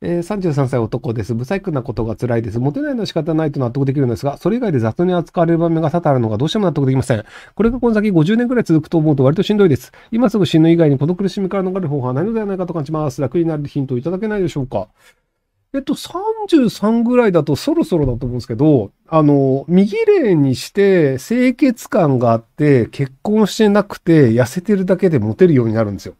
えー、33歳男です。不細工なことが辛いです。モテないのは仕方ないと納得できるんですが、それ以外で雑に扱われる場面が多々あるのがどうしても納得できません。これがこの先50年くらい続くと思うと割としんどいです。今すぐ死ぬ以外にこの苦しみから逃れる方法はないのではないかと感じます。楽になるヒントをいただけないでしょうか。えっと、33ぐらいだとそろそろだと思うんですけど、あの、右霊にして清潔感があって、結婚してなくて痩せてるだけでモテるようになるんですよ。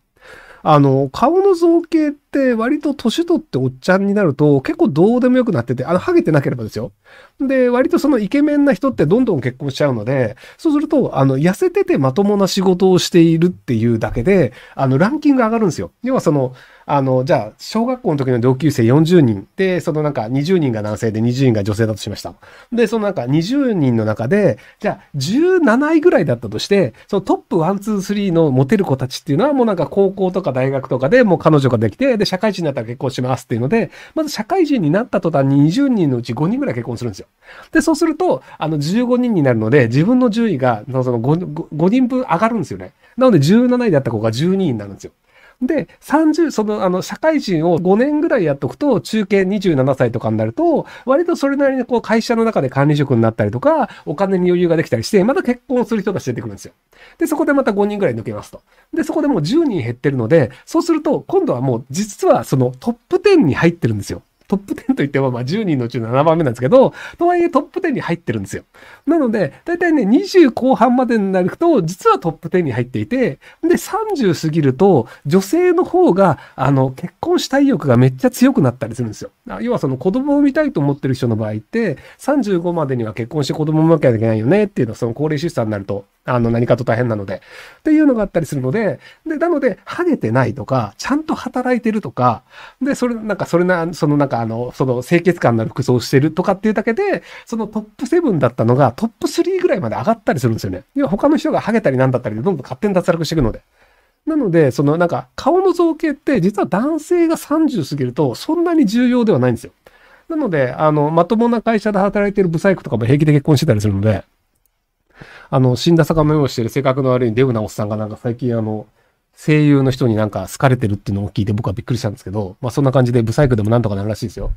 あの、顔の造形って、って割と年取っておっちゃんになると結構どうでもよくなってて、あの、ハゲてなければですよ。で、割とそのイケメンな人ってどんどん結婚しちゃうので、そうすると、あの、痩せててまともな仕事をしているっていうだけで、あの、ランキング上がるんですよ。要はその、あの、じゃあ、小学校の時の同級生40人で、そのなんか20人が男性で20人が女性だとしました。で、そのなんか20人の中で、じゃあ、17位ぐらいだったとして、そのトップ1、2、3のモテる子たちっていうのはもうなんか高校とか大学とかでもう彼女ができて、で、社会人になったら結婚しますっていうので、まず社会人になった途端に20人のうち5人ぐらい結婚するんですよ。で、そうすると、あの、15人になるので、自分の順位が、その 5, 5人分上がるんですよね。なので17位だった子が12位になるんですよ。で、30、その、あの、社会人を5年ぐらいやっとくと、中継27歳とかになると、割とそれなりにこう、会社の中で管理職になったりとか、お金に余裕ができたりして、また結婚する人たち出てくるんですよ。で、そこでまた5人ぐらい抜けますと。で、そこでもう10人減ってるので、そうすると、今度はもう、実はそのトップ10に入ってるんですよ。トップ10といっても、まあ10人のうち7番目なんですけど、とはいえトップ10に入ってるんですよ。なので、だいたいね、20後半までになると、実はトップ10に入っていて、で、30過ぎると、女性の方が、あの、結婚したい欲がめっちゃ強くなったりするんですよ。要はその子供を産みたいと思ってる人の場合って、35までには結婚して子供を産まなきゃいけないよねっていうのは、その高齢出産になるとあの、何かと大変なので。っていうのがあったりするので、で、なので、ハゲてないとか、ちゃんと働いてるとか、で、それ、なんか、それな、そのなんか、あの、その清潔感のある服装をしてるとかっていうだけで、そのトップ7だったのが、トップ3ぐらいまで上がったりするんですよね。要は他の人がハゲたりなんだったりで、どんどん勝手に脱落していくので。なので、そのなんか、顔の造形って、実は男性が30過ぎると、そんなに重要ではないんですよ。なので、あの、まともな会社で働いてるブサイクとかも平気で結婚してたりするので、あの、死んだ魚目をしてる性格の悪いデブなおっさんがなんか最近あの、声優の人になんか好かれてるっていうのを聞いて僕はびっくりしたんですけど、まあそんな感じでブサイクでもなんとかなるらしいですよ。